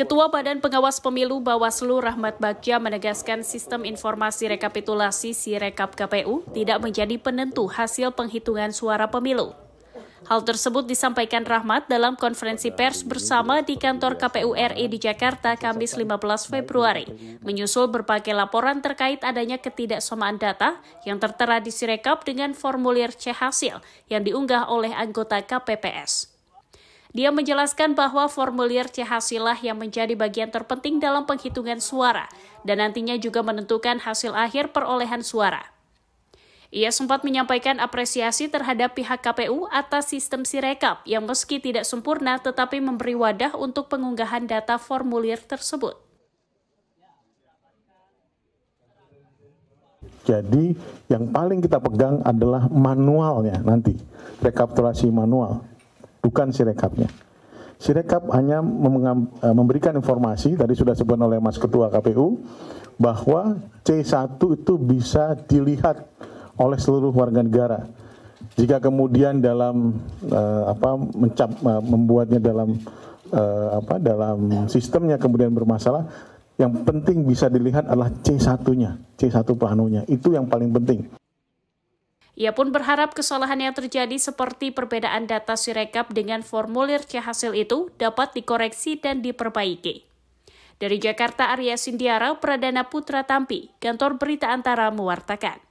Ketua Badan Pengawas Pemilu Bawaslu Rahmat Bagja menegaskan sistem informasi rekapitulasi Sirekap KPU tidak menjadi penentu hasil penghitungan suara pemilu. Hal tersebut disampaikan Rahmat dalam konferensi pers bersama di kantor KPU RI di Jakarta Kamis 15 Februari, menyusul berbagai laporan terkait adanya ketidaksamaan data yang tertera di Sirekap dengan formulir C hasil yang diunggah oleh anggota KPPS. Dia menjelaskan bahwa formulir C yang menjadi bagian terpenting dalam penghitungan suara dan nantinya juga menentukan hasil akhir perolehan suara. Ia sempat menyampaikan apresiasi terhadap pihak KPU atas sistem Sirekap yang meski tidak sempurna tetapi memberi wadah untuk pengunggahan data formulir tersebut. Jadi yang paling kita pegang adalah manualnya nanti, rekapitulasi manual bukan sirekapnya. Sirekap hanya eh, memberikan informasi, tadi sudah sebut oleh Mas Ketua KPU, bahwa C1 itu bisa dilihat oleh seluruh warga negara. Jika kemudian dalam uh, apa mencap, uh, membuatnya dalam uh, apa dalam sistemnya kemudian bermasalah, yang penting bisa dilihat adalah C1-nya, C1 planonya. Itu yang paling penting. Ia pun berharap kesalahan yang terjadi seperti perbedaan data Sirekap dengan formulir C hasil itu dapat dikoreksi dan diperbaiki. Dari Jakarta, Arya Sindiara, Pradana Putra Tampi, Kantor Berita Antara mewartakan.